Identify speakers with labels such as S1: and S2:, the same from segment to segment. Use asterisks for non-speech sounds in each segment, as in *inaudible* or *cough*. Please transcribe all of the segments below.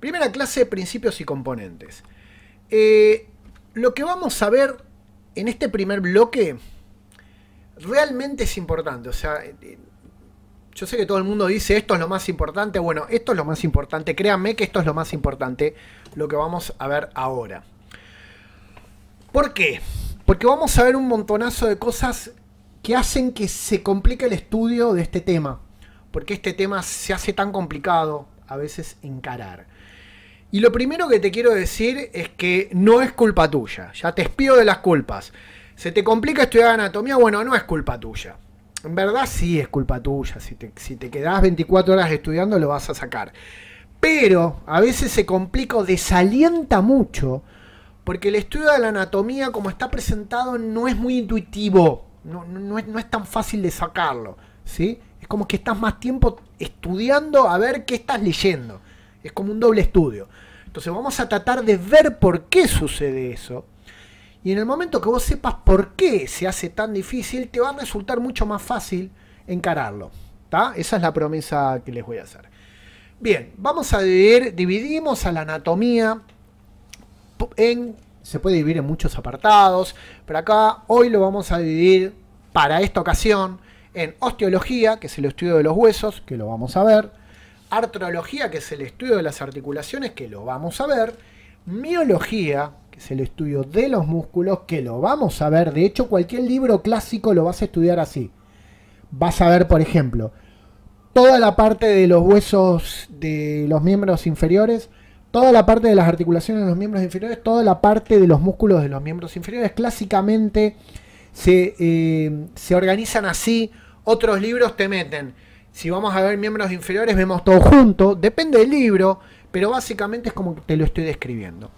S1: Primera clase, de principios y componentes. Eh, lo que vamos a ver en este primer bloque realmente es importante. O sea, eh, eh, yo sé que todo el mundo dice esto es lo más importante. Bueno, esto es lo más importante. Créanme que esto es lo más importante, lo que vamos a ver ahora. ¿Por qué? Porque vamos a ver un montonazo de cosas que hacen que se complique el estudio de este tema. Porque este tema se hace tan complicado a veces encarar. Y lo primero que te quiero decir es que no es culpa tuya. Ya te espío de las culpas. ¿Se te complica estudiar anatomía? Bueno, no es culpa tuya. En verdad sí es culpa tuya. Si te, quedás 24 horas estudiando lo vas a sacar. Pero a veces se complica o desalienta mucho porque el estudio de la anatomía como está presentado no es muy intuitivo. No, es, tan fácil de sacarlo. ¿sí? Es como que estás más tiempo estudiando a ver qué estás leyendo. Es como un doble estudio. Entonces vamos a tratar de ver por qué sucede eso. Y en el momento que vos sepas por qué se hace tan difícil, te va a resultar mucho más fácil encararlo. Esa es la promesa que les voy a hacer. Bien, vamos a dividir, dividimos a la anatomía en, se puede dividir en muchos apartados, pero acá hoy lo vamos a dividir para esta ocasión en osteología, que es el estudio de los huesos, que lo vamos a ver, artrología, que es el estudio de las articulaciones, que lo vamos a ver, miología, que es el estudio de los músculos, que lo vamos a ver, de hecho cualquier libro clásico lo vas a estudiar así. Vas a ver, por ejemplo, toda la parte de los huesos de los miembros inferiores, toda la parte de las articulaciones de los miembros inferiores, toda la parte de los músculos de los miembros inferiores, clásicamente se, eh, se organizan así, otros libros te meten si vamos a ver miembros inferiores, vemos todo junto. Depende del libro, pero básicamente es como te lo estoy describiendo.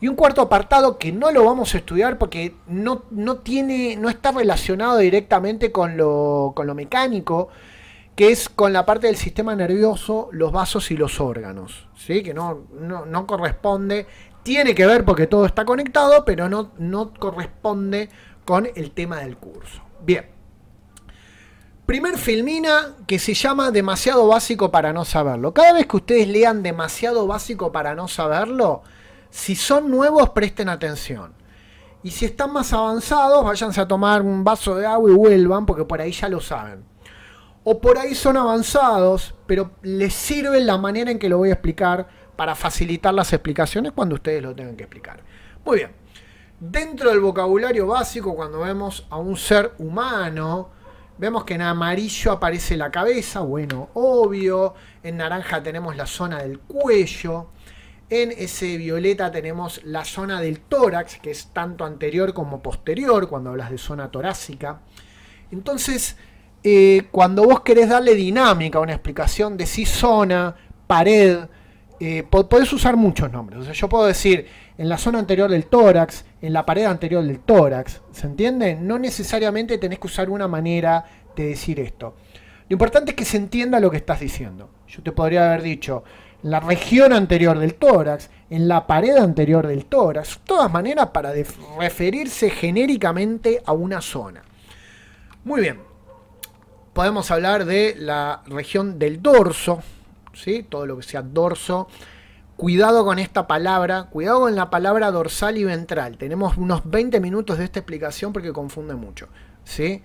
S1: Y un cuarto apartado que no lo vamos a estudiar porque no, no tiene, no está relacionado directamente con lo, mecánico, que es con la parte del sistema nervioso, los vasos y los órganos. ¿sí? Que no, no, corresponde, tiene que ver porque todo está conectado, pero no, no corresponde con el tema del curso. Bien. Primer filmina que se llama Demasiado básico para no saberlo. Cada vez que ustedes lean Demasiado básico para no saberlo, si son nuevos presten atención. Y si están más avanzados, váyanse a tomar un vaso de agua y vuelvan porque por ahí ya lo saben. O por ahí son avanzados, pero les sirve la manera en que lo voy a explicar para facilitar las explicaciones cuando ustedes lo tengan que explicar. Muy bien. Dentro del vocabulario básico, cuando vemos a un ser humano, Vemos que en amarillo aparece la cabeza, bueno, obvio. En naranja tenemos la zona del cuello. En ese violeta tenemos la zona del tórax, que es tanto anterior como posterior, cuando hablas de zona torácica. Entonces, eh, cuando vos querés darle dinámica a una explicación, de si zona, pared, eh, Puedes podés usar muchos nombres. yo puedo decir en la zona anterior del tórax, en la pared anterior del tórax. ¿Se entiende? No necesariamente tenés que usar una manera de decir esto. Lo importante es que se entienda lo que estás diciendo. Yo te podría haber dicho en la región anterior del tórax, en la pared anterior del tórax. Todas maneras para referirse genéricamente a una zona. Muy bien. Podemos hablar de la región del dorso, todo lo que sea dorso. Cuidado con esta palabra, cuidado con la palabra dorsal y ventral. Tenemos unos 20 minutos de esta explicación porque confunde mucho. ¿sí?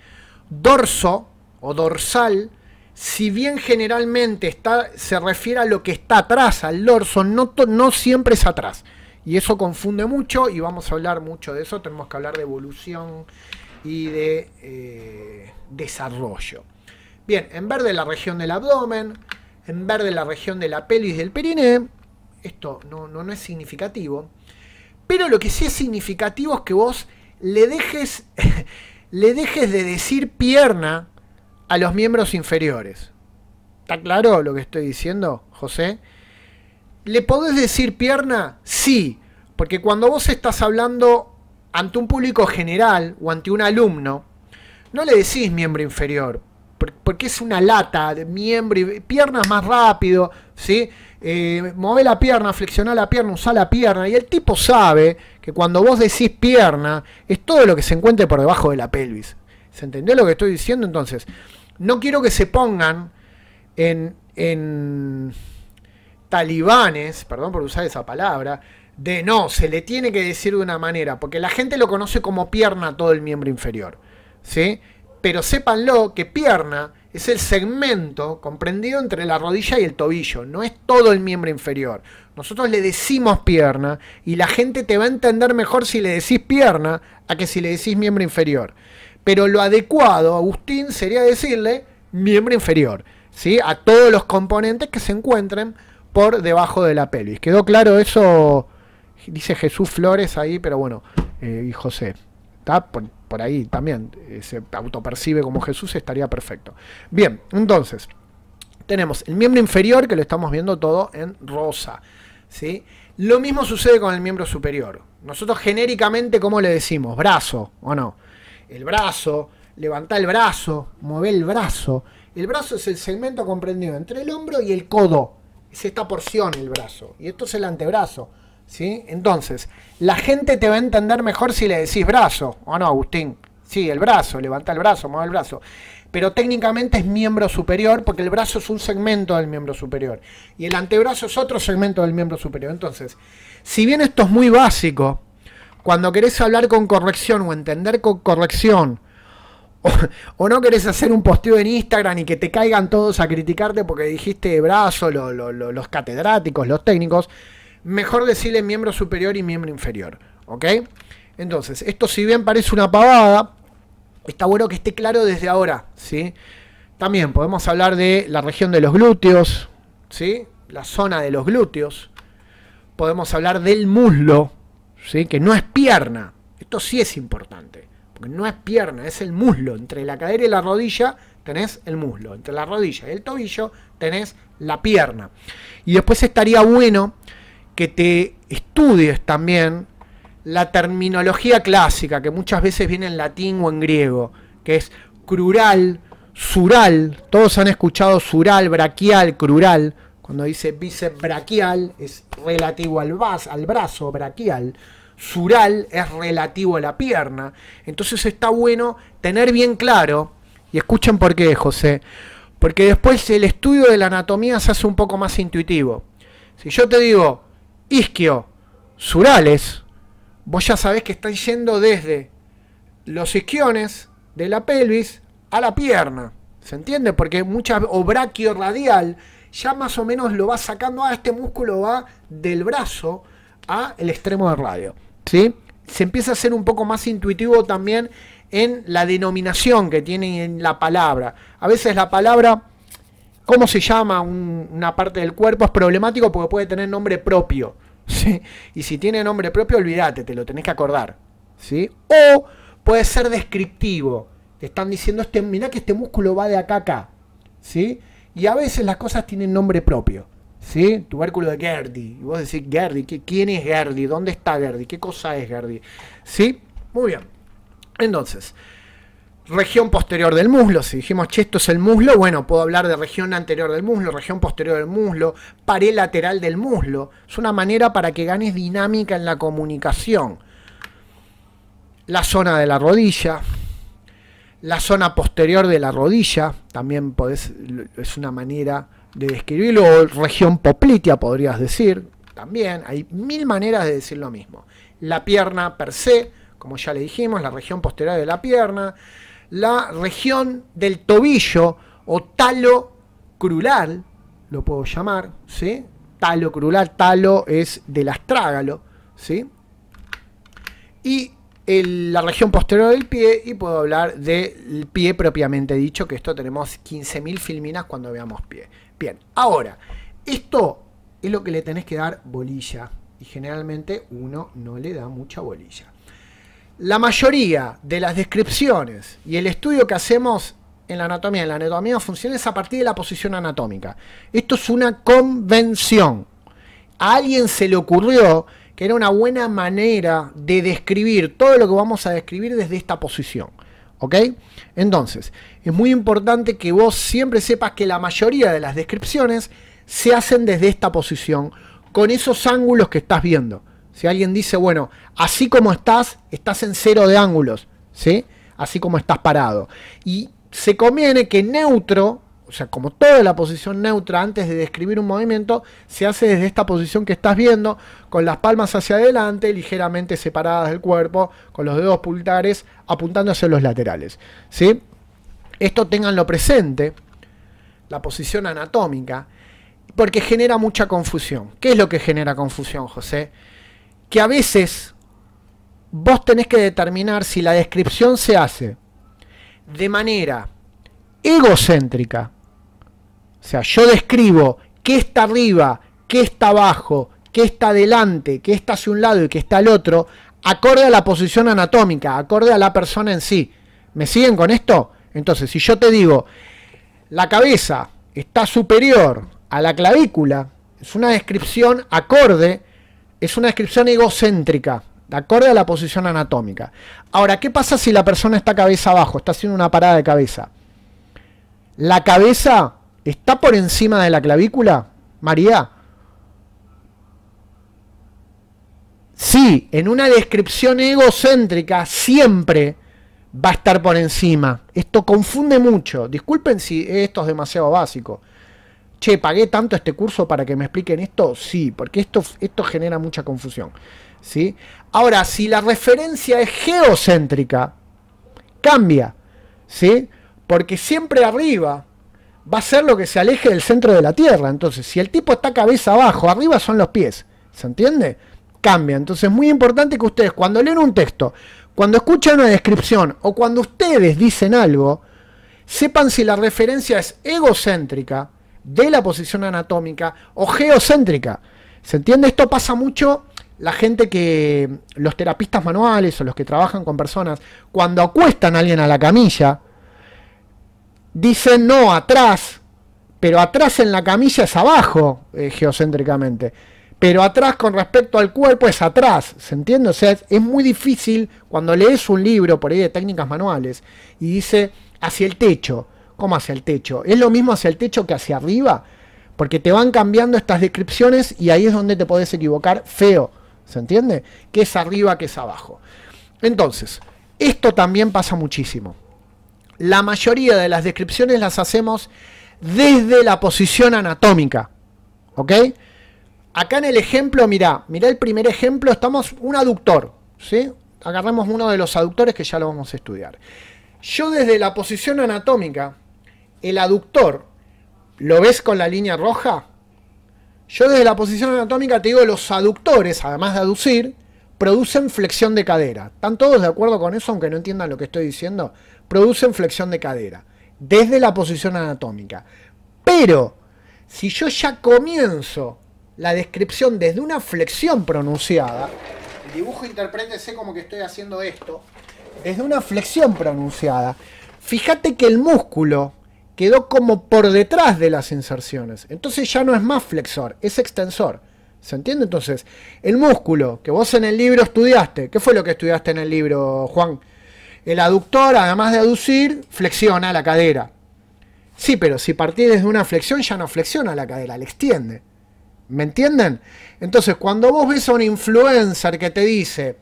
S1: Dorso o dorsal, si bien generalmente está, se refiere a lo que está atrás, al dorso, no, no siempre es atrás. Y eso confunde mucho y vamos a hablar mucho de eso. Tenemos que hablar de evolución y de eh, desarrollo. Bien, en verde la región del abdomen, en verde la región de la pelis del periné. Esto no, no, es significativo. Pero lo que sí es significativo es que vos le dejes, *laughs* le dejes de decir pierna a los miembros inferiores. ¿Está claro lo que estoy diciendo, José? ¿Le podés decir pierna? Sí, porque cuando vos estás hablando ante un público general o ante un alumno, no le decís miembro inferior, porque es una lata de miembro y piernas más rápido, ¿sí? Eh, move la pierna, flexiona la pierna, usa la pierna. Y el tipo sabe que cuando vos decís pierna, es todo lo que se encuentre por debajo de la pelvis. ¿Se entendió lo que estoy diciendo? Entonces, no quiero que se pongan en, en talibanes, perdón por usar esa palabra, de no, se le tiene que decir de una manera, porque la gente lo conoce como pierna todo el miembro inferior. ¿Sí? Pero sépanlo que pierna es el segmento comprendido entre la rodilla y el tobillo, no es todo el miembro inferior. Nosotros le decimos pierna y la gente te va a entender mejor si le decís pierna a que si le decís miembro inferior. Pero lo adecuado, Agustín, sería decirle miembro inferior, ¿sí? A todos los componentes que se encuentren por debajo de la pelvis. ¿Quedó claro eso? Dice Jesús Flores ahí, pero bueno, eh, y José. ¿Está? por ahí también eh, se autopercibe como Jesús, estaría perfecto. Bien, entonces, tenemos el miembro inferior que lo estamos viendo todo en rosa. ¿sí? Lo mismo sucede con el miembro superior. Nosotros genéricamente, ¿cómo le decimos? Brazo, ¿o no? El brazo, levanta el brazo, mueve el brazo. El brazo es el segmento comprendido entre el hombro y el codo. Es esta porción el brazo. Y esto es el antebrazo. Entonces, la gente te va a entender mejor si le decís brazo, ¿o no, Agustín? Sí, el brazo, levanta el brazo, mueve el brazo. Pero técnicamente es miembro superior porque el brazo es un segmento del miembro superior y el antebrazo es otro segmento del miembro superior. Entonces, si bien esto es muy básico, cuando querés hablar con corrección o entender con corrección, o, no querés hacer un posteo en Instagram y que te caigan todos a criticarte porque dijiste brazo, los catedráticos, los técnicos, mejor decirle miembro superior y miembro inferior. ¿Ok? Entonces, esto si bien parece una pavada, está bueno que esté claro desde ahora. ¿sí? También podemos hablar de la región de los glúteos, ¿sí? la zona de los glúteos. Podemos hablar del muslo, ¿sí? que no es pierna. Esto sí es importante, porque no es pierna, es el muslo. Entre la cadera y la rodilla tenés el muslo. Entre la rodilla y el tobillo tenés la pierna. Y después estaría bueno que te estudies también la terminología clásica, que muchas veces viene en latín o en griego, que es crural, sural, todos han escuchado sural, braquial, crural, cuando dice bíceps braquial es relativo al, al brazo braquial, sural es relativo a la pierna, entonces está bueno tener bien claro, y escuchen por qué, José, porque después el estudio de la anatomía se hace un poco más intuitivo. Si yo te digo, isquio, surales, vos ya sabés que están yendo desde los isquiones de la pelvis a la pierna. ¿Se entiende? Porque mucha o radial ya más o menos lo va sacando a ah, este músculo va del brazo a el extremo del radio, ¿sí? Se empieza a ser un poco más intuitivo también en la denominación que tiene en la palabra. A veces la palabra cómo se llama una parte del cuerpo es problemático porque puede tener nombre propio. *laughs* ¿sí? Y si tiene nombre propio, olvídate, te lo tenés que acordar. ¿sí? O puede ser descriptivo. Te están diciendo, este, mirá que este músculo va de acá a acá. ¿sí? Y a veces las cosas tienen nombre propio. ¿sí? Tubérculo de Gerdi. Y vos decís, Gerdi, ¿quién es Gerdi? ¿Dónde está Gerdi? ¿Qué cosa es Gerdi? ¿Sí? Muy bien. Entonces, región posterior del muslo. Si dijimos, che, esto es el muslo, bueno, puedo hablar de región anterior del muslo, región posterior del muslo, pared lateral del muslo. Es una manera para que ganes dinámica en la comunicación. La zona de la rodilla, la zona posterior de la rodilla, también es una manera de describirlo, región poplitea podrías decir, también hay mil maneras de decir lo mismo. La pierna per se, como ya le dijimos, la región posterior de la pierna, la región del tobillo o talo crural, lo puedo llamar, ¿sí? Talo crural, talo es del astrágalo, ¿sí? Y la región posterior del pie y puedo hablar del pie propiamente dicho, que esto tenemos 15.000 filminas cuando veamos pie. Bien, ahora, esto es lo que le tenés que dar bolilla y generalmente uno no le da mucha bolilla. La mayoría de las descripciones y el estudio que hacemos en la anatomía, en la anatomía funciona es a partir de la posición anatómica. Esto es una convención. A alguien se le ocurrió que era una buena manera de describir todo lo que vamos a describir desde esta posición. ¿Ok? Entonces, es muy importante que vos siempre sepas que la mayoría de las descripciones se hacen desde esta posición, con esos ángulos que estás viendo. Si alguien dice, bueno, así como estás, estás en cero de ángulos, ¿sí? Así como estás parado. Y se conviene que neutro, o sea, como toda la posición neutra antes de describir un movimiento, se hace desde esta posición que estás viendo, con las palmas hacia adelante, ligeramente separadas del cuerpo, con los dedos pulgares apuntando hacia los laterales, ¿sí? Esto tenganlo presente, la posición anatómica, porque genera mucha confusión. ¿Qué es lo que genera confusión, José? que a veces vos tenés que determinar si la descripción se hace de manera egocéntrica. O sea, yo describo qué está arriba, qué está abajo, qué está adelante, qué está hacia un lado y qué está al otro, acorde a la posición anatómica, acorde a la persona en sí. ¿Me siguen con esto? Entonces, si yo te digo, la cabeza está superior a la clavícula, es una descripción acorde es una descripción egocéntrica, de acuerdo a la posición anatómica. Ahora, ¿qué pasa si la persona está cabeza abajo? Está haciendo una parada de cabeza. ¿La cabeza está por encima de la clavícula, María? Sí, en una descripción egocéntrica siempre va a estar por encima. Esto confunde mucho. Disculpen si esto es demasiado básico che, pagué tanto este curso para que me expliquen esto, sí, porque esto, esto genera mucha confusión. ¿sí? Ahora, si la referencia es geocéntrica, cambia, ¿sí? porque siempre arriba va a ser lo que se aleje del centro de la Tierra. Entonces, si el tipo está cabeza abajo, arriba son los pies, ¿se entiende? Cambia. Entonces, es muy importante que ustedes, cuando leen un texto, cuando escuchan una descripción o cuando ustedes dicen algo, sepan si la referencia es egocéntrica, de la posición anatómica o geocéntrica. ¿Se entiende? Esto pasa mucho la gente que, los terapistas manuales o los que trabajan con personas, cuando acuestan a alguien a la camilla, dicen no atrás, pero atrás en la camilla es abajo, eh, geocéntricamente. Pero atrás con respecto al cuerpo es atrás, ¿se entiende? O sea, es, es, muy difícil cuando lees un libro por ahí de técnicas manuales y dice hacia el techo. ¿Cómo hacia el techo? ¿Es lo mismo hacia el techo que hacia arriba? Porque te van cambiando estas descripciones y ahí es donde te podés equivocar feo. ¿Se entiende? que es arriba, que es abajo? Entonces, esto también pasa muchísimo. La mayoría de las descripciones las hacemos desde la posición anatómica. ¿Ok? Acá en el ejemplo, mirá, mirá el primer ejemplo, estamos un aductor, ¿sí? Agarramos uno de los aductores que ya lo vamos a estudiar. Yo desde la posición anatómica, el aductor, ¿lo ves con la línea roja? Yo desde la posición anatómica te digo, los aductores, además de aducir, producen flexión de cadera. ¿Están todos de acuerdo con eso, aunque no entiendan lo que estoy diciendo? Producen flexión de cadera, desde la posición anatómica. Pero, si yo ya comienzo la descripción desde una flexión pronunciada, el dibujo sé como que estoy haciendo esto, desde una flexión pronunciada, fíjate que el músculo quedó como por detrás de las inserciones. Entonces ya no es más flexor, es extensor. ¿Se entiende? Entonces, el músculo que vos en el libro estudiaste, ¿qué fue lo que estudiaste en el libro, Juan? El aductor, además de aducir, flexiona la cadera. Sí, pero si partís desde una flexión, ya no flexiona la cadera, la extiende. ¿Me entienden? Entonces, cuando vos ves a un influencer que te dice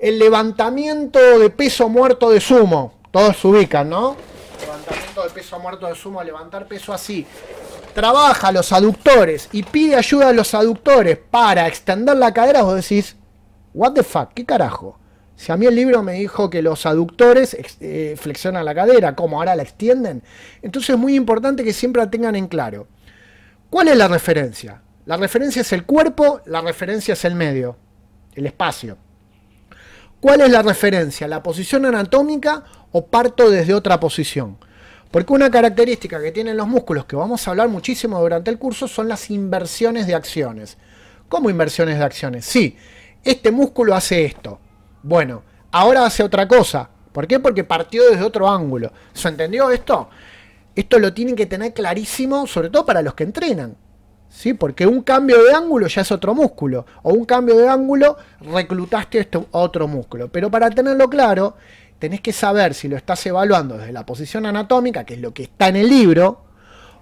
S1: el levantamiento de peso muerto de sumo, todos se ubican, ¿no? de peso muerto de sumo, levantar peso así, trabaja los aductores y pide ayuda a los aductores para extender la cadera, vos decís, what the fuck, qué carajo. Si a mí el libro me dijo que los aductores eh, flexionan la cadera, ¿cómo ahora la extienden? Entonces es muy importante que siempre la tengan en claro. ¿Cuál es la referencia? La referencia es el cuerpo, la referencia es el medio, el espacio. ¿Cuál es la referencia? ¿La posición anatómica o parto desde otra posición? Porque una característica que tienen los músculos, que vamos a hablar muchísimo durante el curso, son las inversiones de acciones. ¿Cómo inversiones de acciones? Sí, este músculo hace esto. Bueno, ahora hace otra cosa. ¿Por qué? Porque partió desde otro ángulo. ¿Se entendió esto? Esto lo tienen que tener clarísimo, sobre todo para los que entrenan. ¿Sí? Porque un cambio de ángulo ya es otro músculo. O un cambio de ángulo reclutaste este otro músculo. Pero para tenerlo claro, tenés que saber si lo estás evaluando desde la posición anatómica, que es lo que está en el libro,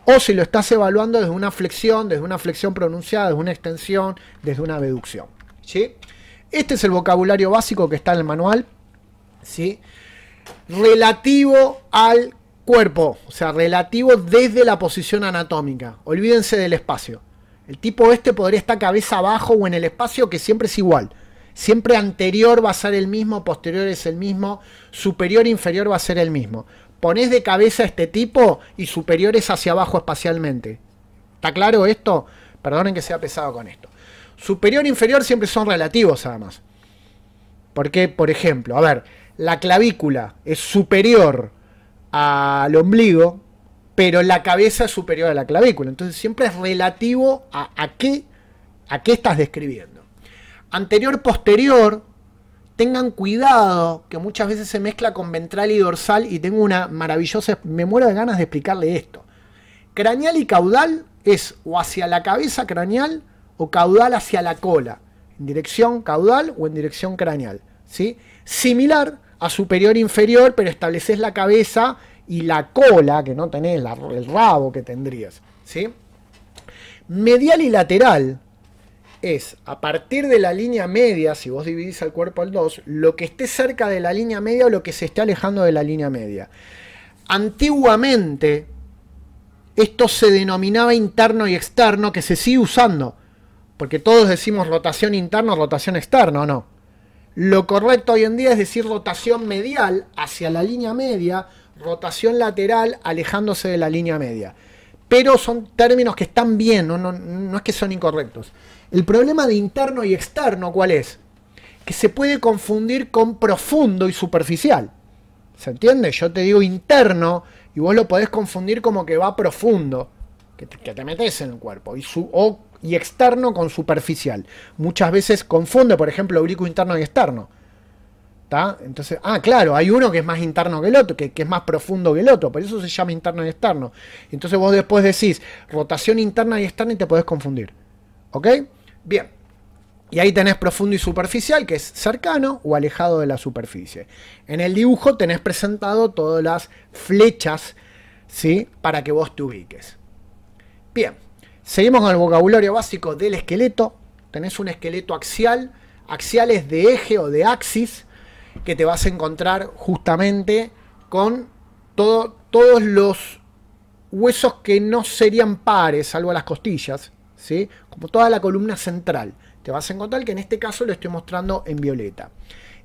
S1: o si lo estás evaluando desde una flexión, desde una flexión pronunciada, desde una extensión, desde una deducción. ¿sí? Este es el vocabulario básico que está en el manual, relativo al cuerpo, o sea, relativo desde la posición anatómica. Olvídense del espacio. El tipo este podría estar cabeza abajo o en el espacio que siempre es igual. Siempre anterior va a ser el mismo, posterior es el mismo, superior inferior va a ser el mismo. Ponés de cabeza este tipo y superior es hacia abajo espacialmente. ¿Está claro esto? Perdonen que sea pesado con esto. Superior e inferior siempre son relativos además. Porque, por ejemplo, a ver, la clavícula es superior al ombligo, pero la cabeza es superior a la clavícula. Entonces siempre es relativo a qué, a qué estás describiendo. Anterior, posterior, tengan cuidado, que muchas veces se mezcla con ventral y dorsal y tengo una maravillosa, me muero de ganas de explicarle esto. Craneal y caudal es o hacia la cabeza craneal o caudal hacia la cola, en dirección caudal o en dirección craneal, ¿sí? Similar a superior inferior, pero estableces la cabeza y la cola que no tenés, el rabo que tendrías, ¿sí? Medial y lateral es a partir de la línea media, si vos dividís al cuerpo al 2, lo que esté cerca de la línea media o lo que se esté alejando de la línea media. Antiguamente, esto se denominaba interno y externo, que se sigue usando, porque todos decimos rotación interna, rotación externa, ¿o no? Lo correcto hoy en día es decir rotación medial hacia la línea media, rotación lateral alejándose de la línea media. Pero son términos que están bien, no, no es que son incorrectos. El problema de interno y externo, ¿cuál es? Que se puede confundir con profundo y superficial. ¿Se entiende? Yo te digo interno y vos lo podés confundir como que va profundo, que te, metes en el cuerpo, y, y externo con superficial. Muchas veces confunde, por ejemplo, oblicuo interno y externo. ¿Está? Entonces, ah, claro, hay uno que es más interno que el otro, que, que, es más profundo que el otro, por eso se llama interno y externo. Entonces vos después decís rotación interna y externa y te podés confundir. ¿Ok? Bien. Y ahí tenés profundo y superficial, que es cercano o alejado de la superficie. En el dibujo tenés presentado todas las flechas, ¿sí? Para que vos te ubiques. Bien, seguimos con el vocabulario básico del esqueleto. Tenés un esqueleto axial, axiales de eje o de axis, que te vas a encontrar justamente con todos los huesos que no serían pares, salvo las costillas, ¿sí? Como toda la columna central. Te vas a encontrar que en este caso lo estoy mostrando en violeta.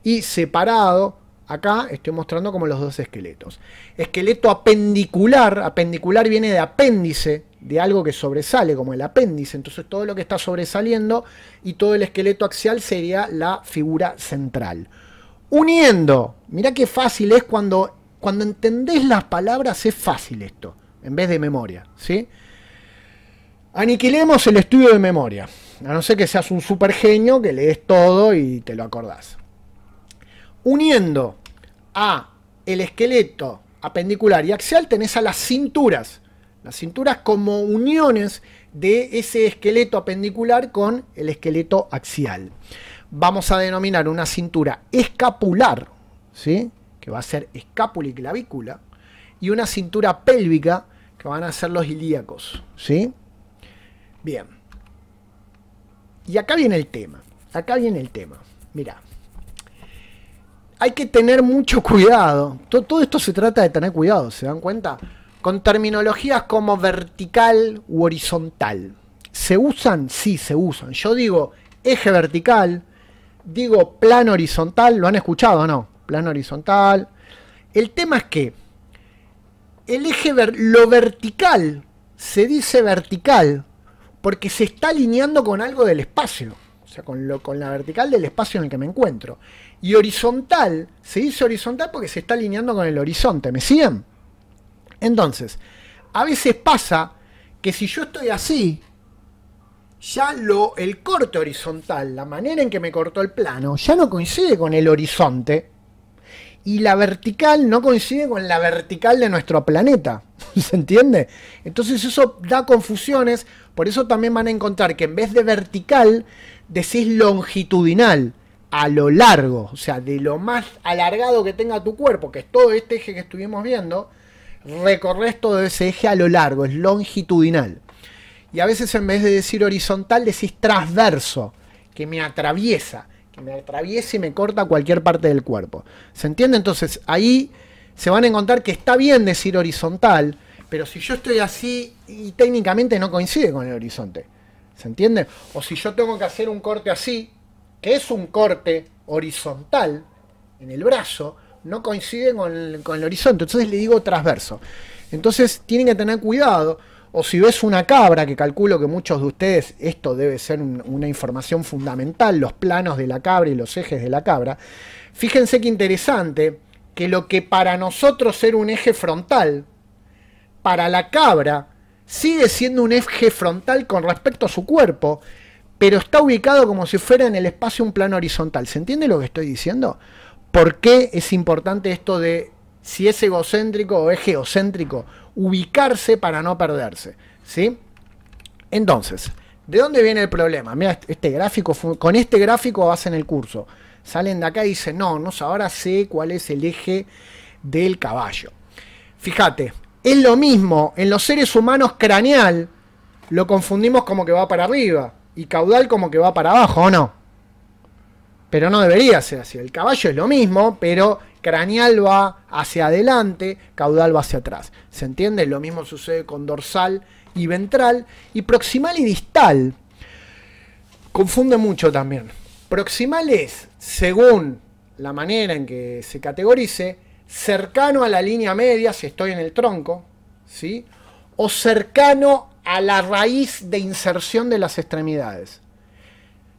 S1: Y separado, acá estoy mostrando como los dos esqueletos. Esqueleto apendicular, apendicular viene de apéndice, de algo que sobresale, como el apéndice. Entonces todo lo que está sobresaliendo y todo el esqueleto axial sería la figura central. Uniendo, mira qué fácil es cuando, cuando entendés las palabras, es fácil esto, en vez de memoria, ¿sí? Aniquilemos el estudio de memoria. A no ser que seas un super genio que lees todo y te lo acordás. Uniendo a el esqueleto apendicular y axial tenés a las cinturas. Las cinturas como uniones de ese esqueleto apendicular con el esqueleto axial. Vamos a denominar una cintura escapular, ¿sí? que va a ser escápula y clavícula, y una cintura pélvica, que van a ser los ilíacos. ¿sí? Bien. Y acá viene el tema. Acá viene el tema. Mirá. Hay que tener mucho cuidado. Todo, esto se trata de tener cuidado, ¿se dan cuenta? Con terminologías como vertical u horizontal. ¿Se usan? Sí, se usan. Yo digo eje vertical, digo plano horizontal, ¿lo han escuchado o no? Plano horizontal. El tema es que el eje lo vertical se dice vertical porque se está alineando con algo del espacio, o sea, con, lo, con la vertical del espacio en el que me encuentro. Y horizontal, se dice horizontal porque se está alineando con el horizonte, ¿me siguen? Entonces, a veces pasa que si yo estoy así, ya lo, el corte horizontal, la manera en que me cortó el plano, ya no coincide con el horizonte. Y la vertical no coincide con la vertical de nuestro planeta. *laughs* ¿Se entiende? Entonces eso da confusiones por eso también van a encontrar que en vez de vertical, decís longitudinal, a lo largo, o sea, de lo más alargado que tenga tu cuerpo, que es todo este eje que estuvimos viendo, recorres todo ese eje a lo largo, es longitudinal. Y a veces en vez de decir horizontal, decís transverso, que me atraviesa, que me atraviesa y me corta cualquier parte del cuerpo. ¿Se entiende? Entonces ahí se van a encontrar que está bien decir horizontal, pero si yo estoy así y técnicamente no coincide con el horizonte. ¿Se entiende? O si yo tengo que hacer un corte así, que es un corte horizontal en el brazo, no coincide con el, horizonte. Entonces le digo transverso. Entonces tienen que tener cuidado. O si ves una cabra, que calculo que muchos de ustedes, esto debe ser una información fundamental, los planos de la cabra y los ejes de la cabra. Fíjense qué interesante que lo que para nosotros era un eje frontal, para la cabra sigue siendo un eje frontal con respecto a su cuerpo, pero está ubicado como si fuera en el espacio un plano horizontal. ¿Se entiende lo que estoy diciendo? ¿Por qué es importante esto de si es egocéntrico o es geocéntrico? Ubicarse para no perderse. ¿Sí? Entonces, ¿de dónde viene el problema? Mira, este, este gráfico, con este gráfico hacen el curso. Salen de acá y dicen, no, no, ahora sé cuál es el eje del caballo. Fíjate, es lo mismo, en los seres humanos craneal lo confundimos como que va para arriba y caudal como que va para abajo, ¿o no? Pero no debería ser así. El caballo es lo mismo, pero craneal va hacia adelante, caudal va hacia atrás. ¿Se entiende? Lo mismo sucede con dorsal y ventral y proximal y distal. Confunde mucho también. Proximal es, según la manera en que se categorice, cercano a la línea media si estoy en el tronco, ¿sí? o cercano a la raíz de inserción de las extremidades.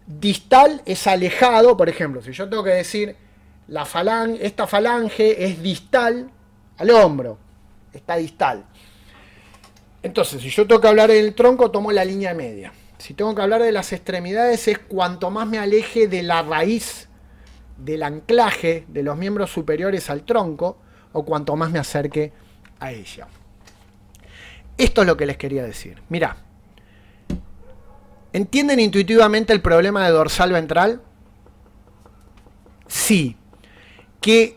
S1: Distal es alejado, por ejemplo, si yo tengo que decir, la esta falange es distal al hombro, está distal. Entonces, si yo tengo que hablar del tronco, tomo la línea media. Si tengo que hablar de las extremidades, es cuanto más me aleje de la raíz del anclaje de los miembros superiores al tronco o cuanto más me acerque a ella. Esto es lo que les quería decir. Mirá, ¿entienden intuitivamente el problema de dorsal ventral? Sí, que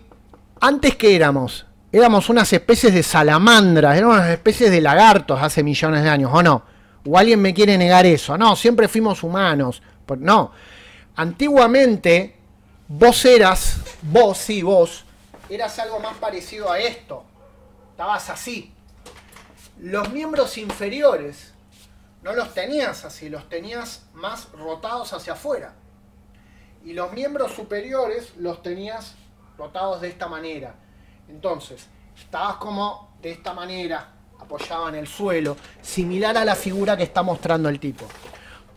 S1: antes que éramos, éramos unas especies de salamandras, éramos unas especies de lagartos hace millones de años, ¿o no? ¿O alguien me quiere negar eso? No, siempre fuimos humanos. No, antiguamente Vos eras, vos, sí, vos, eras algo más parecido a esto. Estabas así. Los miembros inferiores no los tenías así, los tenías más rotados hacia afuera. Y los miembros superiores los tenías rotados de esta manera. Entonces, estabas como de esta manera, apoyado en el suelo, similar a la figura que está mostrando el tipo.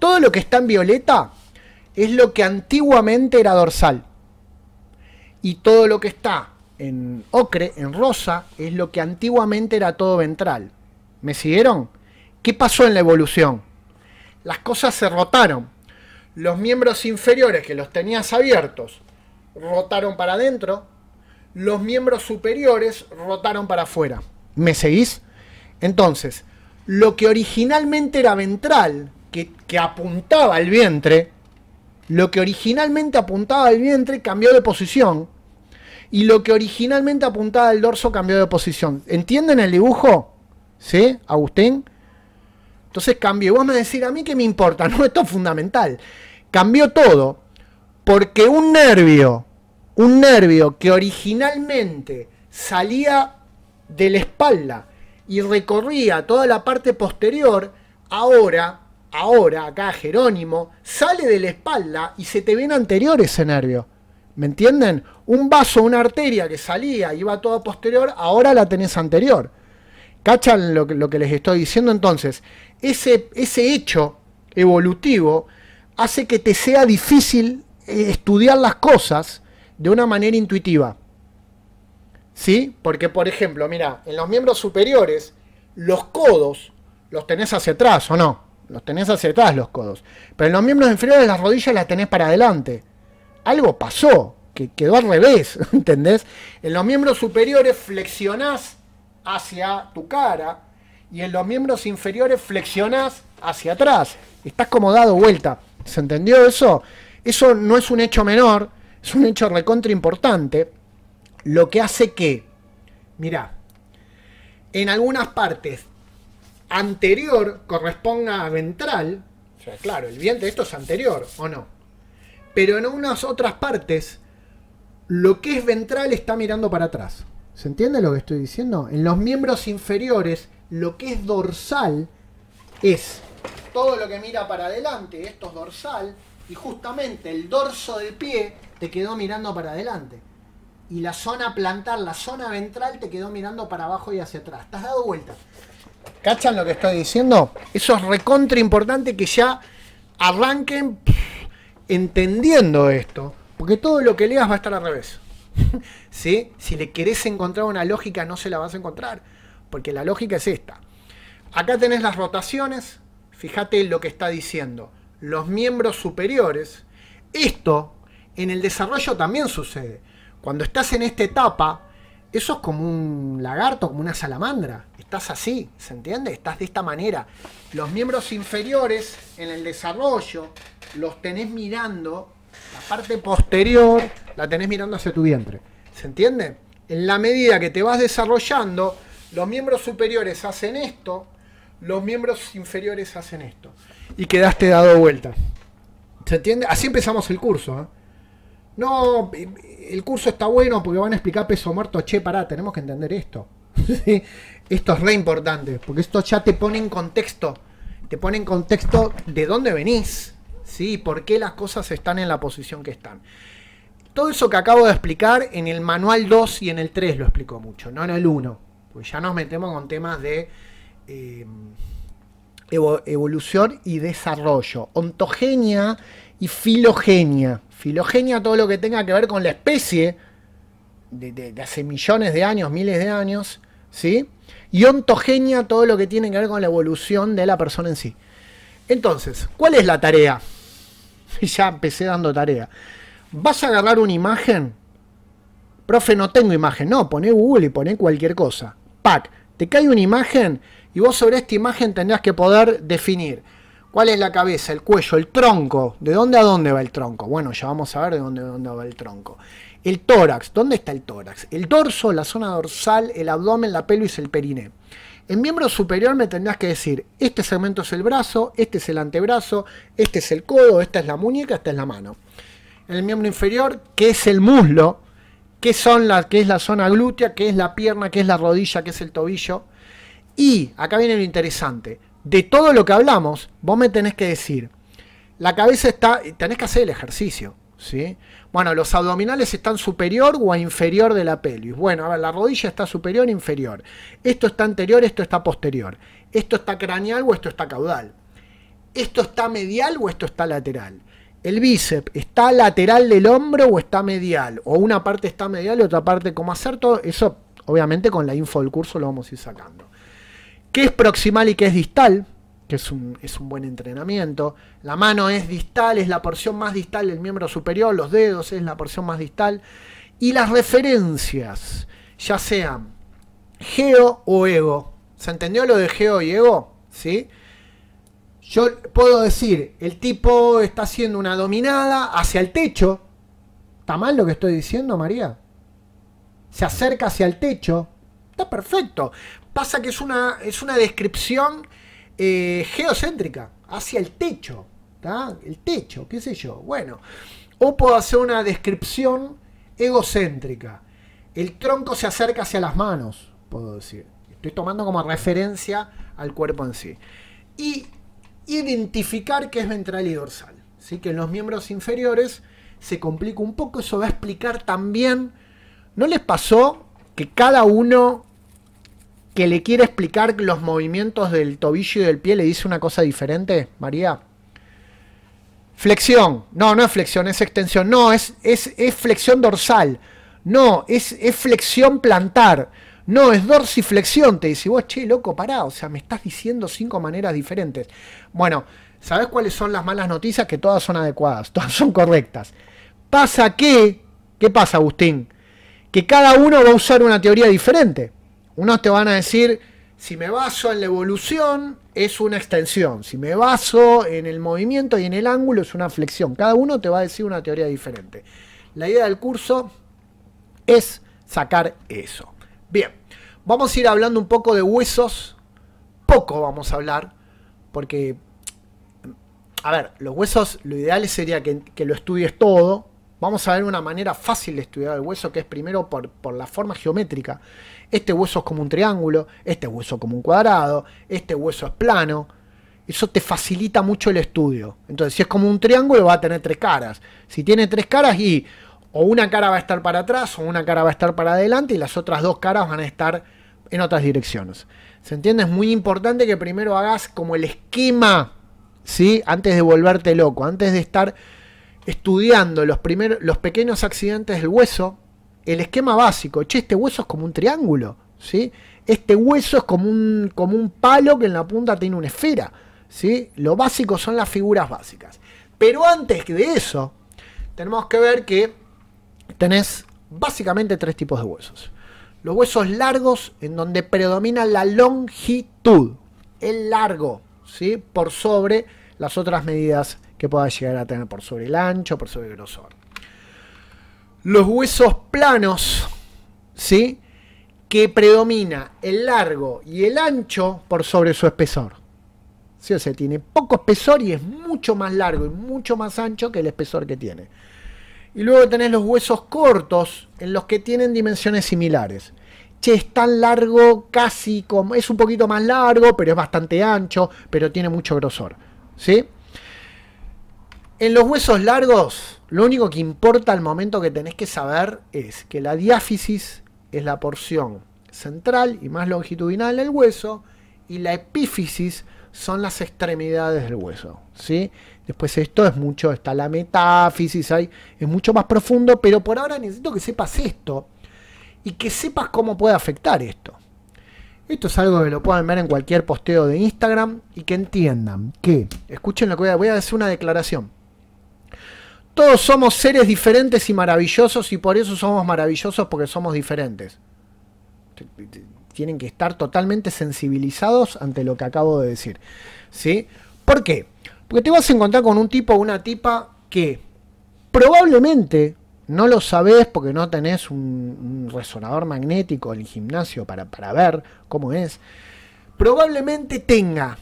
S1: Todo lo que está en violeta es lo que antiguamente era dorsal. Y todo lo que está en ocre, en rosa, es lo que antiguamente era todo ventral. ¿Me siguieron? ¿Qué pasó en la evolución? Las cosas se rotaron. Los miembros inferiores que los tenías abiertos rotaron para adentro. Los miembros superiores rotaron para afuera. ¿Me seguís? Entonces, lo que originalmente era ventral, que, que apuntaba al vientre, lo que originalmente apuntaba al vientre cambió de posición. Y lo que originalmente apuntaba al dorso cambió de posición. ¿Entienden el dibujo? ¿Sí, Agustín? Entonces cambió. Vos me decís, ¿a mí que me importa? *laughs* No, esto es fundamental. Cambió todo porque un nervio, un nervio que originalmente salía de la espalda y recorría toda la parte posterior, ahora ahora acá Jerónimo, sale de la espalda y se te ven anterior ese nervio. ¿Me entienden? Un vaso, una arteria que salía, iba todo posterior, ahora la tenés anterior. ¿Cachan lo que, lo que les estoy diciendo? Entonces, ese, ese hecho evolutivo hace que te sea difícil eh, estudiar las cosas de una manera intuitiva. ¿Sí? Porque, por ejemplo, mira, en los miembros superiores, los codos los tenés hacia atrás, ¿o no? los tenés hacia atrás los codos. Pero en los miembros inferiores las rodillas las tenés para adelante. Algo pasó, que quedó al revés, *laughs* ¿entendés? En los miembros superiores flexionás hacia tu cara y en los miembros inferiores flexionás hacia atrás. Estás como dado vuelta. ¿Se entendió eso? Eso no es un hecho menor, es un hecho recontra importante. Lo que hace que, mirá, en algunas partes anterior corresponda a ventral. O sea, claro, el vientre esto es anterior, ¿o no? Pero en unas otras partes, lo que es ventral está mirando para atrás. ¿Se entiende lo que estoy diciendo? En los miembros inferiores, lo que es dorsal es todo lo que mira para adelante, esto es dorsal, y justamente el dorso del pie te quedó mirando para adelante. Y la zona plantar, la zona ventral te quedó mirando para abajo y hacia atrás. te has dado vuelta. ¿Cachan lo que estoy diciendo? Eso es recontra importante que ya arranquen entendiendo esto. Porque todo lo que leas va a estar al revés. *laughs* ¿Sí? Si le querés encontrar una lógica, no se la vas a encontrar. Porque la lógica es esta. Acá tenés las rotaciones. Fíjate lo que está diciendo. Los miembros superiores. Esto en el desarrollo también sucede. Cuando estás en esta etapa, eso es como un lagarto, como una salamandra. Estás así, ¿se entiende? Estás de esta manera. Los miembros inferiores en el desarrollo los tenés mirando, la parte posterior la tenés mirando hacia tu vientre. ¿Se entiende? En la medida que te vas desarrollando, los miembros superiores hacen esto, los miembros inferiores hacen esto. Y quedaste dado vuelta. ¿Se entiende? Así empezamos el curso. ¿eh? No, el curso está bueno porque van a explicar peso muerto. Che, pará, tenemos que entender esto. *laughs* Esto es re importante, porque esto ya te pone en contexto. Te pone en contexto de dónde venís, ¿sí? ¿Por qué las cosas están en la posición que están? Todo eso que acabo de explicar en el manual 2 y en el 3 lo explico mucho, no en el 1. Pues ya nos metemos con temas de eh, evolución y desarrollo, ontogenia y filogenia. Filogenia, todo lo que tenga que ver con la especie de, hace millones de años, miles de años, ¿sí? Y ontogenia, todo lo que tiene que ver con la evolución de la persona en sí. Entonces, ¿cuál es la tarea? *laughs* Ya empecé dando tarea. Vas a agarrar una imagen. Profe, no tengo imagen. No, poné Google y poné cualquier cosa. Pac, te cae una imagen y vos sobre esta imagen tendrás que poder definir ¿Cuál es la cabeza, el cuello, el tronco? ¿De dónde a dónde va el tronco? Bueno, ya vamos a ver de dónde, a dónde va el tronco. El tórax, ¿dónde está el tórax? El dorso, la zona dorsal, el abdomen, la pelvis, el periné. En miembro superior me tendrás que decir, este segmento es el brazo, este es el antebrazo, este es el codo, esta es la muñeca, esta es la mano. En el miembro inferior, ¿qué es el muslo? ¿Qué, son las, ¿Qué es la zona glútea? ¿Qué es la pierna? ¿Qué es la rodilla? ¿Qué es el tobillo? Y acá viene lo interesante de todo lo que hablamos, vos me tenés que decir, la cabeza está, tenés que hacer el ejercicio, ¿sí? Bueno, los abdominales están superior o inferior de la pelvis. Bueno, a ver, la rodilla está superior o inferior. Esto está anterior, esto está posterior. Esto está craneal o esto está caudal. Esto está medial o esto está lateral. El bíceps está lateral del hombro o está medial. O una parte está medial y otra parte ¿cómo hacer todo. Eso, obviamente, con la info del curso lo vamos a ir sacando qué es proximal y qué es distal, que es un, buen entrenamiento. La mano es distal, es la porción más distal del miembro superior, los dedos es la porción más distal. Y las referencias, ya sean geo o ego. ¿Se entendió lo de geo y ego? ¿Sí? Yo puedo decir, el tipo está haciendo una dominada hacia el techo. ¿Está mal lo que estoy diciendo, María? Se acerca hacia el techo. Está perfecto pasa que es una, es una descripción eh, geocéntrica, hacia el techo, el techo, qué sé yo. Bueno, o puedo hacer una descripción egocéntrica. El tronco se acerca hacia las manos, puedo decir. Estoy tomando como referencia al cuerpo en sí. Y identificar que es ventral y dorsal. ¿sí? Que en los miembros inferiores se complica un poco. Eso va a explicar también. ¿No les pasó que cada uno que le quiere explicar los movimientos del tobillo y del pie le dice una cosa diferente, María? Flexión. No, no es flexión, es extensión. No, es, es, es flexión dorsal. No, es, es, flexión plantar. No, es dorsiflexión. Te dice, vos, che, loco, pará. O sea, me estás diciendo cinco maneras diferentes. Bueno, ¿sabés cuáles son las malas noticias? Que todas son adecuadas, *laughs* todas son correctas. Pasa que, ¿qué pasa, Agustín? Que cada uno va a usar una teoría diferente. Unos te van a decir, si me baso en la evolución, es una extensión. Si me baso en el movimiento y en el ángulo, es una flexión. Cada uno te va a decir una teoría diferente. La idea del curso es sacar eso. Bien, vamos a ir hablando un poco de huesos. Poco vamos a hablar, porque, a ver, los huesos, lo ideal sería que, lo estudies todo. Vamos a ver una manera fácil de estudiar el hueso, que es primero por, por la forma geométrica este hueso es como un triángulo, este hueso como un cuadrado, este hueso es plano. Eso te facilita mucho el estudio. Entonces, si es como un triángulo, va a tener tres caras. Si tiene tres caras y o una cara va a estar para atrás o una cara va a estar para adelante y las otras dos caras van a estar en otras direcciones. ¿Se entiende? Es muy importante que primero hagas como el esquema, ¿sí? Antes de volverte loco, antes de estar estudiando los, primeros, los pequeños accidentes del hueso, el esquema básico. Che, este hueso es como un triángulo, ¿sí? Este hueso es como un, como un palo que en la punta tiene una esfera, ¿sí? Lo básico son las figuras básicas. Pero antes de eso, tenemos que ver que tenés básicamente tres tipos de huesos. Los huesos largos, en donde predomina la longitud, el largo, ¿sí? Por sobre las otras medidas que puedas llegar a tener por sobre el ancho, por sobre el grosor los huesos planos, ¿sí? Que predomina el largo y el ancho por sobre su espesor. ¿Sí? O sea, tiene poco espesor y es mucho más largo y mucho más ancho que el espesor que tiene. Y luego tenés los huesos cortos en los que tienen dimensiones similares. Che, es tan largo casi como... Es un poquito más largo, pero es bastante ancho, pero tiene mucho grosor. ¿Sí? En los huesos largos lo único que importa al momento que tenés que saber es que la diáfisis es la porción central y más longitudinal del hueso y la epífisis son las extremidades del hueso. ¿sí? Después esto es mucho, está la metáfisis, ahí, es mucho más profundo, pero por ahora necesito que sepas esto y que sepas cómo puede afectar esto. Esto es algo que lo pueden ver en cualquier posteo de Instagram y que entiendan que, escuchen lo que voy a, voy a hacer una declaración. Todos somos seres diferentes y maravillosos y por eso somos maravillosos porque somos diferentes. Tienen que estar totalmente sensibilizados ante lo que acabo de decir. ¿Sí? ¿Por qué? Porque te vas a encontrar con un tipo o una tipa que probablemente no lo sabes porque no tenés un, resonador magnético en el gimnasio para, para ver cómo es. Probablemente tenga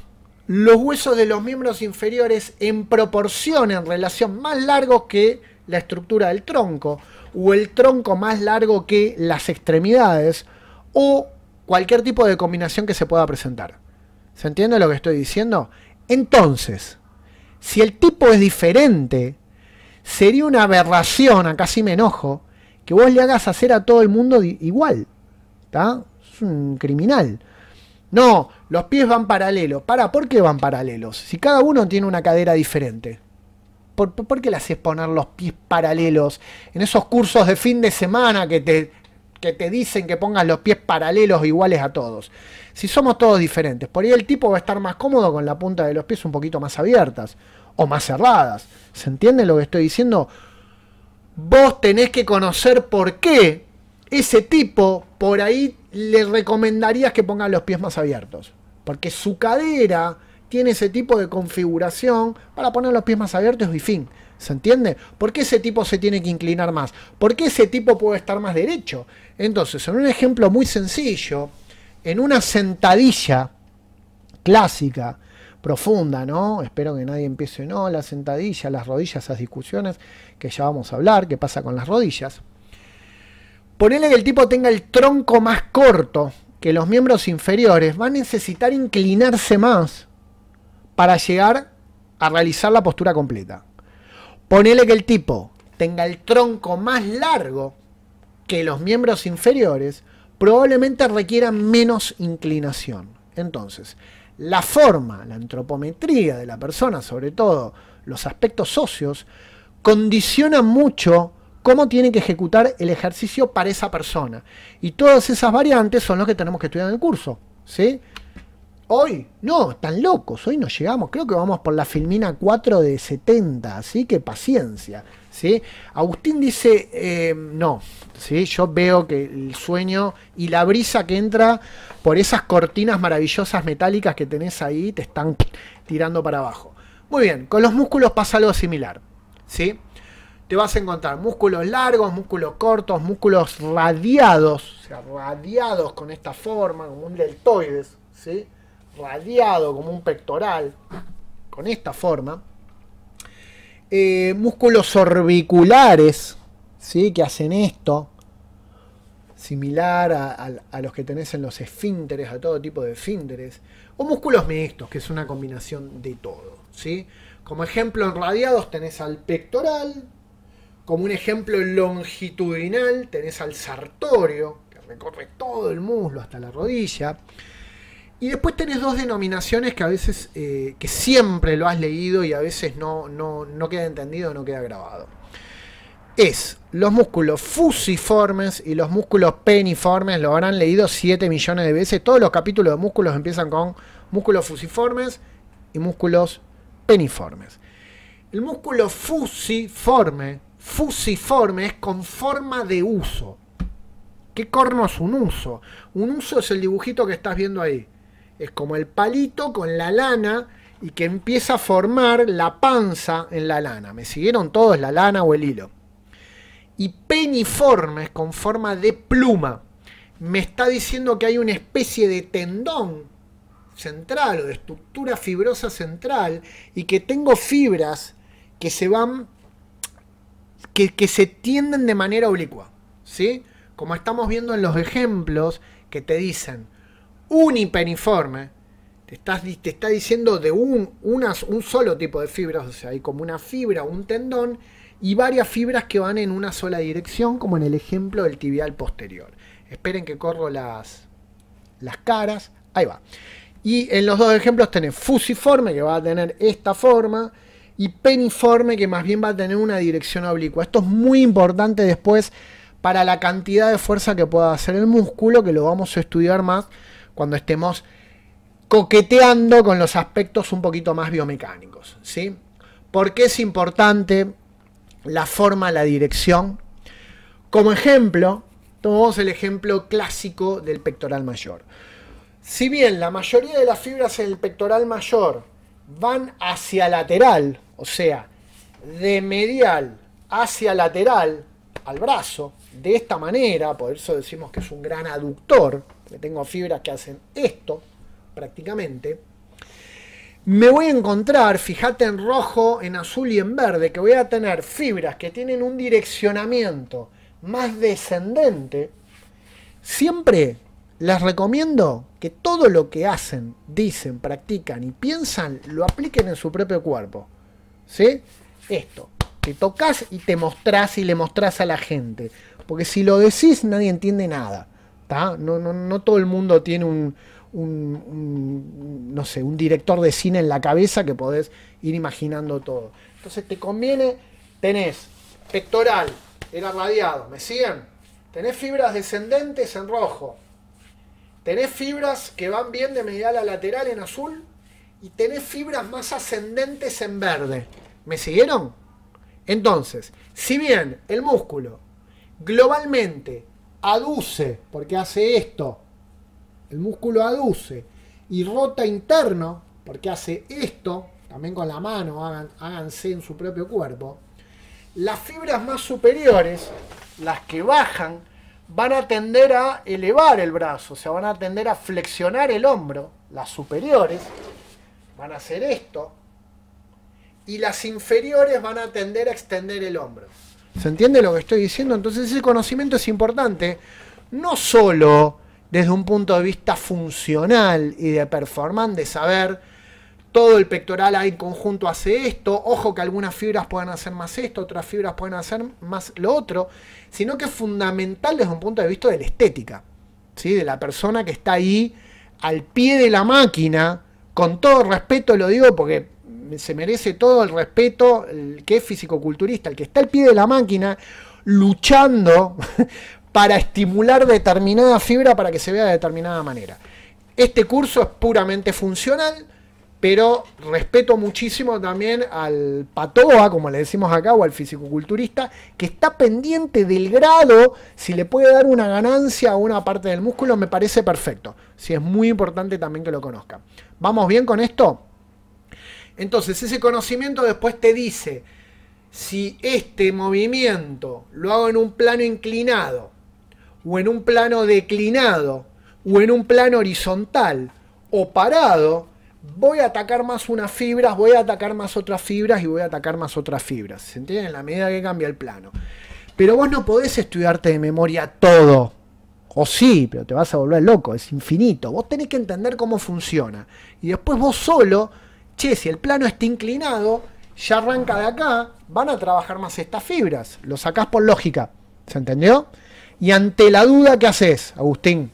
S1: los huesos de los miembros inferiores en proporción, en relación más largos que la estructura del tronco, o el tronco más largo que las extremidades, o cualquier tipo de combinación que se pueda presentar. ¿Se entiende lo que estoy diciendo? Entonces, si el tipo es diferente, sería una aberración, acá sí me enojo, que vos le hagas hacer a todo el mundo igual. ¿Está? Es un criminal. No, los pies van paralelos. Para, ¿por qué van paralelos? Si cada uno tiene una cadera diferente. ¿Por, qué le haces poner los pies paralelos? En esos cursos de fin de semana que te, que te dicen que pongas los pies paralelos iguales a todos. Si somos todos diferentes, por ahí el tipo va a estar más cómodo con la punta de los pies un poquito más abiertas o más cerradas. ¿Se entiende lo que estoy diciendo? Vos tenés que conocer por qué ese tipo por ahí le recomendarías que ponga los pies más abiertos porque su cadera tiene ese tipo de configuración para poner los pies más abiertos y fin. ¿Se entiende? ¿Por qué ese tipo se tiene que inclinar más? ¿Por qué ese tipo puede estar más derecho? Entonces, en un ejemplo muy sencillo, en una sentadilla clásica, profunda, ¿no? Espero que nadie empiece, no, la sentadilla, las rodillas, esas discusiones que ya vamos a hablar, qué pasa con las rodillas. Ponele que el tipo tenga el tronco más corto, que los miembros inferiores van a necesitar inclinarse más para llegar a realizar la postura completa. Ponele que el tipo tenga el tronco más largo que los miembros inferiores, probablemente requiera menos inclinación. Entonces, la forma, la antropometría de la persona, sobre todo los aspectos socios, condiciona mucho cómo tiene que ejecutar el ejercicio para esa persona. Y todas esas variantes son las que tenemos que estudiar en el curso. ¿Sí? Hoy, no, están locos, hoy nos llegamos, creo que vamos por la filmina 4 de 70, así que paciencia, ¿sí? Agustín dice, eh, no, ¿sí? Yo veo que el sueño y la brisa que entra por esas cortinas maravillosas metálicas que tenés ahí te están tirando para abajo. Muy bien, con los músculos pasa algo similar, ¿sí? te vas a encontrar músculos largos, músculos cortos, músculos radiados, o sea, radiados con esta forma, como un deltoides, ¿sí? Radiado como un pectoral, con esta forma. Eh, músculos orbiculares, ¿sí? Que hacen esto, similar a, los que tenés en los esfínteres, a todo tipo de esfínteres, o músculos mixtos, que es una combinación de todo, ¿sí? Como ejemplo, en radiados tenés al pectoral, como un ejemplo longitudinal, tenés al sartorio, que recorre todo el muslo hasta la rodilla. Y después tenés dos denominaciones que a veces, eh, que siempre lo has leído y a veces no, no, no queda entendido, no queda grabado. Es los músculos fusiformes y los músculos peniformes, lo habrán leído 7 millones de veces. Todos los capítulos de músculos empiezan con músculos fusiformes y músculos peniformes. El músculo fusiforme fusiforme es con forma de uso. ¿Qué corno es un uso? Un uso es el dibujito que estás viendo ahí. Es como el palito con la lana y que empieza a formar la panza en la lana. Me siguieron todos la lana o el hilo. Y peniforme es con forma de pluma. Me está diciendo que hay una especie de tendón central o de estructura fibrosa central y que tengo fibras que se van que, se tienden de manera oblicua. ¿Sí? Como estamos viendo en los ejemplos que te dicen unipeniforme, te, te está diciendo de un, unas, un solo tipo de fibras, o sea, hay como una fibra, un tendón y varias fibras que van en una sola dirección, como en el ejemplo del tibial posterior. Esperen que corro las, las caras, ahí va. Y en los dos ejemplos tenés fusiforme, que va a tener esta forma, y peniforme que más bien va a tener una dirección oblicua. Esto es muy importante después para la cantidad de fuerza que pueda hacer el músculo, que lo vamos a estudiar más cuando estemos coqueteando con los aspectos un poquito más biomecánicos. ¿sí? ¿Por qué es importante la forma, la dirección? Como ejemplo, tomamos el ejemplo clásico del pectoral mayor. Si bien la mayoría de las fibras en el pectoral mayor van hacia lateral, o sea, de medial hacia lateral al brazo, de esta manera, por eso decimos que es un gran aductor, que tengo fibras que hacen esto prácticamente. Me voy a encontrar, fíjate en rojo, en azul y en verde, que voy a tener fibras que tienen un direccionamiento más descendente. Siempre les recomiendo que todo lo que hacen, dicen, practican y piensan, lo apliquen en su propio cuerpo. ¿Sí? Esto. Te tocas y te mostrás y le mostrás a la gente. Porque si lo decís, nadie entiende nada. No, no, todo el mundo tiene un, no sé, un director de cine en la cabeza que podés ir imaginando todo. Entonces te conviene, tenés pectoral, era radiado, ¿me siguen? Tenés fibras descendentes en rojo. Tenés fibras que van bien de medial a lateral en azul y tenés fibras más ascendentes en verde. ¿Me siguieron? Entonces, si bien el músculo globalmente aduce, porque hace esto, el músculo aduce y rota interno, porque hace esto, también con la mano, háganse en su propio cuerpo, las fibras más superiores, las que bajan, van a tender a elevar el brazo, o sea, van a tender a flexionar el hombro, las superiores, van a hacer esto, y las inferiores van a tender a extender el hombro. ¿Se entiende lo que estoy diciendo? Entonces ese conocimiento es importante, no solo desde un punto de vista funcional y de performance, de saber todo el pectoral en conjunto hace esto, ojo que algunas fibras pueden hacer más esto, otras fibras pueden hacer más lo otro, sino que es fundamental desde un punto de vista de la estética, ¿sí? de la persona que está ahí al pie de la máquina, con todo respeto lo digo porque se merece todo el respeto el que es fisicoculturista, el que está al pie de la máquina luchando *laughs* para estimular determinada fibra para que se vea de determinada manera. Este curso es puramente funcional, pero respeto muchísimo también al patoa, como le decimos acá, o al fisicoculturista, que está pendiente del grado, si le puede dar una ganancia a una parte del músculo, me parece perfecto. Si es muy importante también que lo conozcan. ¿Vamos bien con esto? Entonces, ese conocimiento después te dice, si este movimiento lo hago en un plano inclinado, o en un plano declinado, o en un plano horizontal, o parado, voy a atacar más unas fibras, voy a atacar más otras fibras y voy a atacar más otras fibras. ¿Se entiende? En la medida que cambia el plano. Pero vos no podés estudiarte de memoria todo. O sí, pero te vas a volver loco, es infinito. Vos tenés que entender cómo funciona. Y después vos solo, che, si el plano está inclinado, ya arranca de acá, van a trabajar más estas fibras. Lo sacás por lógica. ¿Se entendió? Y ante la duda, ¿qué haces, Agustín?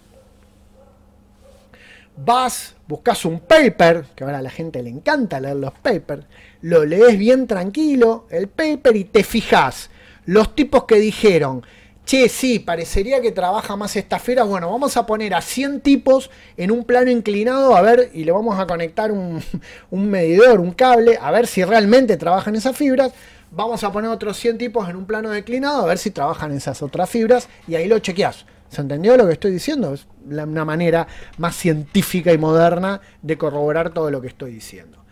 S1: Vas, buscas un paper, que ahora a la gente le encanta leer los papers, lo lees bien tranquilo, el paper, y te fijas. Los tipos que dijeron, che, sí, parecería que trabaja más esta fibras. Bueno, vamos a poner a 100 tipos en un plano inclinado, a ver, y le vamos a conectar un, un medidor, un cable, a ver si realmente trabajan esas fibras. Vamos a poner otros 100 tipos en un plano declinado, a ver si trabajan esas otras fibras, y ahí lo chequeás. ¿Se entendió lo que estoy diciendo? Es una manera más científica y moderna de corroborar todo lo que estoy diciendo.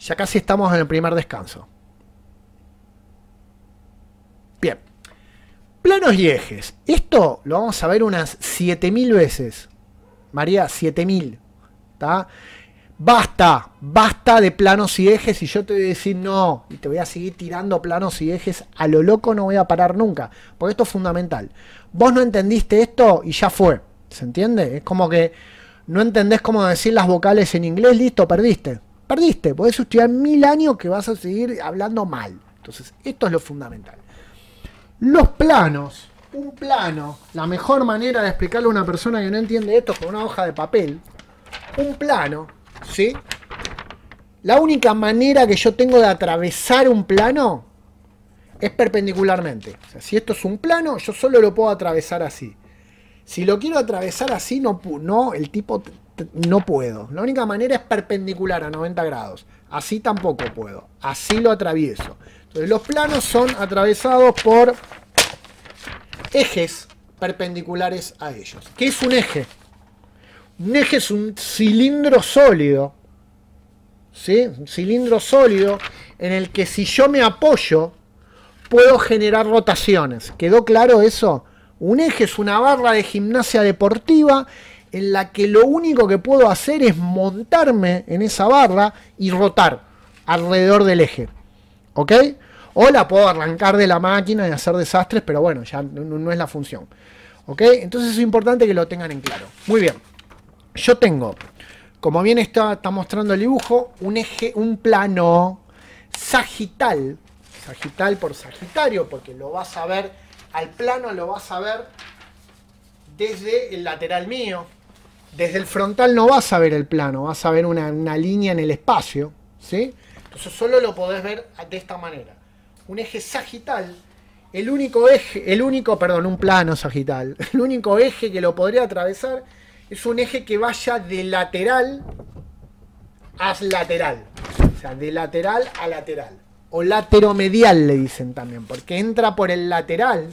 S1: Ya casi estamos en el primer descanso. Planos y ejes. Esto lo vamos a ver unas 7000 veces. María, 7000. ¿Está? Basta, basta de planos y ejes y yo te voy a decir no, y te voy a seguir tirando planos y ejes, a lo loco no voy a parar nunca, porque esto es fundamental. Vos no entendiste esto y ya fue, ¿se entiende? Es como que no entendés cómo decir las vocales en inglés, listo, perdiste, perdiste, podés estudiar mil años que vas a seguir hablando mal. Entonces, esto es lo fundamental. Los planos. Un plano. La mejor manera de explicarle a una persona que no entiende esto es con una hoja de papel. Un plano. ¿Sí? La única manera que yo tengo de atravesar un plano es perpendicularmente. si esto es un plano, yo solo lo puedo atravesar así. Si lo quiero atravesar así, no, no el tipo no puedo. La única manera es perpendicular a 90 grados. Así tampoco puedo. Así lo atravieso los planos son atravesados por ejes perpendiculares a ellos. ¿Qué es un eje? Un eje es un cilindro sólido. ¿Sí? Un cilindro sólido en el que si yo me apoyo, puedo generar rotaciones. ¿Quedó claro eso? Un eje es una barra de gimnasia deportiva en la que lo único que puedo hacer es montarme en esa barra y rotar alrededor del eje. ¿ok? O la puedo arrancar de la máquina y hacer desastres, pero bueno, ya no, es la función. ¿Ok? Entonces es importante que lo tengan en claro. Muy bien. Yo tengo, como bien está, mostrando el dibujo, un eje, un plano sagital. Sagital por Sagitario, porque lo vas a ver, al plano lo vas a ver desde el lateral mío. Desde el frontal no vas a ver el plano, vas a ver una, una línea en el espacio. ¿Sí? Entonces solo lo podés ver de esta manera. Un eje sagital, el único eje, el único, perdón, un plano sagital, *laughs* el único eje que lo podría atravesar es un eje que vaya de lateral a lateral. O sea, de lateral a lateral. O lateromedial le dicen también, porque entra por el lateral.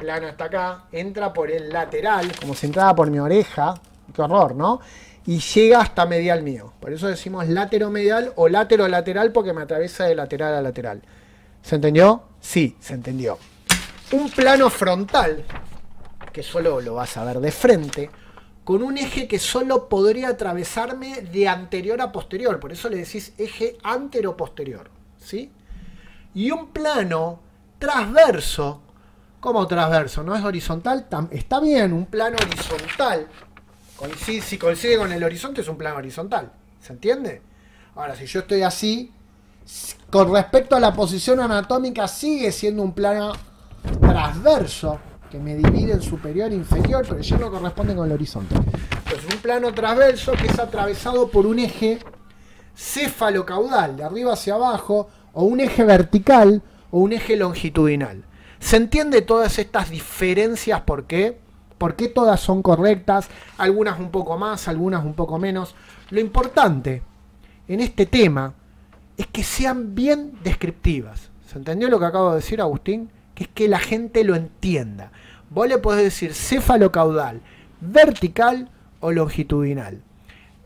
S1: plano está acá, entra por el lateral, como si entrara por mi oreja. Qué horror, ¿no? y llega hasta medial mío. Por eso decimos lateral-medial o lateral-lateral porque me atraviesa de lateral a lateral. ¿Se entendió? Sí, se entendió. Un plano frontal, que solo lo vas a ver de frente, con un eje que solo podría atravesarme de anterior a posterior. Por eso le decís eje antero-posterior. ¿Sí? Y un plano transverso, ¿Cómo transverso, no es horizontal, está bien, un plano horizontal si coincide con el horizonte, es un plano horizontal. ¿Se entiende? Ahora, si yo estoy así, con respecto a la posición anatómica, sigue siendo un plano transverso que me divide en superior e inferior, pero ya no corresponde con el horizonte. Es un plano transverso que es atravesado por un eje cefalocaudal, de arriba hacia abajo, o un eje vertical o un eje longitudinal. ¿Se entiende todas estas diferencias por qué? por qué todas son correctas, algunas un poco más, algunas un poco menos. Lo importante en este tema es que sean bien descriptivas. ¿Se entendió lo que acabo de decir, Agustín? Que es que la gente lo entienda. Vos le podés decir cefalocaudal, vertical o longitudinal.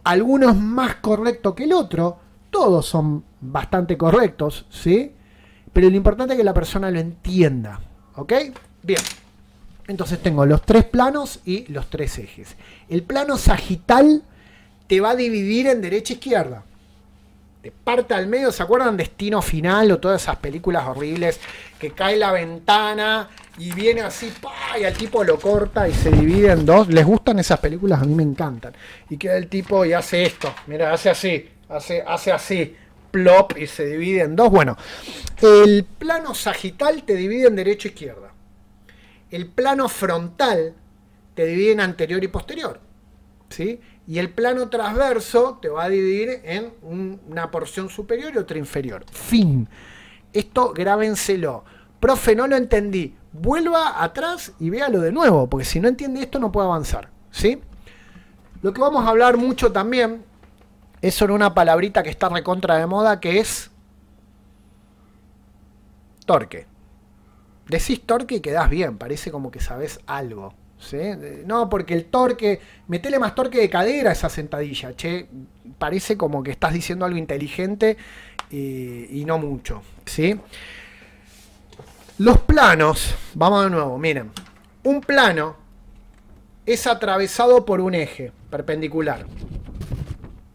S1: Algunos más correcto que el otro, todos son bastante correctos, ¿sí? Pero lo importante es que la persona lo entienda, ¿ok? Bien. Entonces tengo los tres planos y los tres ejes. El plano sagital te va a dividir en derecha e izquierda. de parte al medio, ¿se acuerdan? Destino Final o todas esas películas horribles que cae la ventana y viene así, y al tipo lo corta y se divide en dos. ¿Les gustan esas películas? A mí me encantan. Y queda el tipo y hace esto, mira, hace así, hace, hace así, plop y se divide en dos. Bueno, el plano sagital te divide en derecha e izquierda. El plano frontal te divide en anterior y posterior. ¿sí? Y el plano transverso te va a dividir en una porción superior y otra inferior. Fin. Esto grábenselo. Profe, no lo entendí. Vuelva atrás y véalo de nuevo, porque si no entiende esto no puede avanzar. ¿sí? Lo que vamos a hablar mucho también es sobre una palabrita que está recontra de moda que es torque decís torque y quedás bien, parece como que sabes algo. ¿sí? No, porque el torque, metele más torque de cadera a esa sentadilla, che, parece como que estás diciendo algo inteligente y, no mucho. ¿sí? Los planos, vamos de nuevo, miren, un plano es atravesado por un eje perpendicular.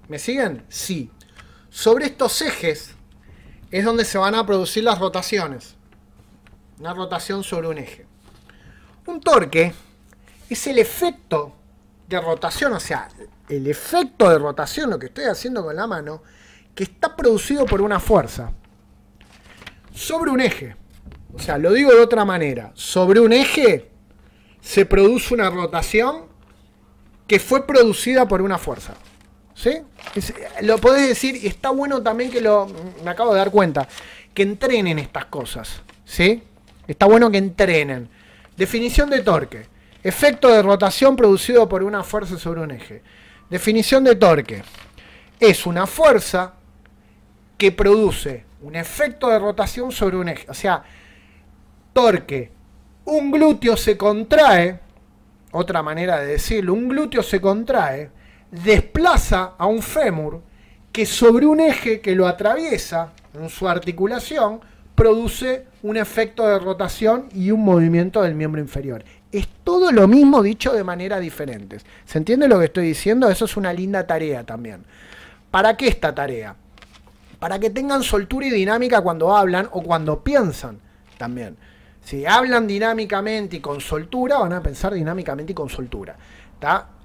S1: ¿Me siguen? Sí. Sobre estos ejes es donde se van a producir las rotaciones una rotación sobre un eje. Un torque es el efecto de rotación, o sea, el efecto de rotación, lo que estoy haciendo con la mano, que está producido por una fuerza sobre un eje. O sea, lo digo de otra manera, sobre un eje se produce una rotación que fue producida por una fuerza. ¿Sí? lo podés decir y está bueno también que lo, me acabo de dar cuenta, que entrenen estas cosas. ¿Sí? Está bueno que entrenen. Definición de torque. Efecto de rotación producido por una fuerza sobre un eje. Definición de torque. Es una fuerza que produce un efecto de rotación sobre un eje. O sea, torque. Un glúteo se contrae, otra manera de decirlo, un glúteo se contrae, desplaza a un fémur que sobre un eje que lo atraviesa en su articulación produce un efecto de rotación y un movimiento del miembro inferior. Es todo lo mismo dicho de manera diferentes. ¿Se entiende lo que estoy diciendo? Eso es una linda tarea también. ¿Para qué esta tarea? Para que tengan soltura y dinámica cuando hablan o cuando piensan también. Si hablan dinámicamente y con soltura, van a pensar dinámicamente y con soltura.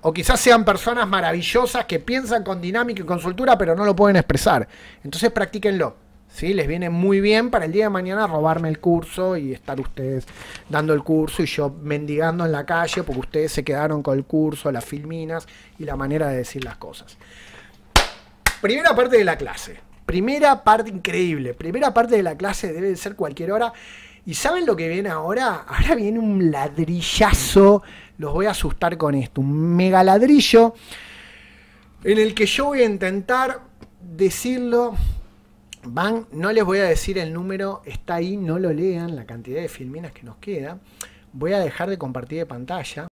S1: O quizás sean personas maravillosas que piensan con dinámica y con soltura, pero no lo pueden expresar. Entonces practíquenlo. Les viene muy bien para el día de mañana robarme el curso y estar ustedes dando el curso y yo mendigando en la calle porque ustedes se quedaron con el curso, las filminas y la manera de decir las cosas. Primera parte de la clase. Primera parte increíble. Primera parte de la clase debe ser cualquier hora. ¿Y saben lo que viene ahora? Ahora viene un ladrillazo. Los voy a asustar con esto. Un mega ladrillo en el que yo voy a intentar decirlo van, no les voy a decir el número, está ahí, no lo lean, la cantidad de filminas que nos queda. Voy a dejar de compartir de pantalla.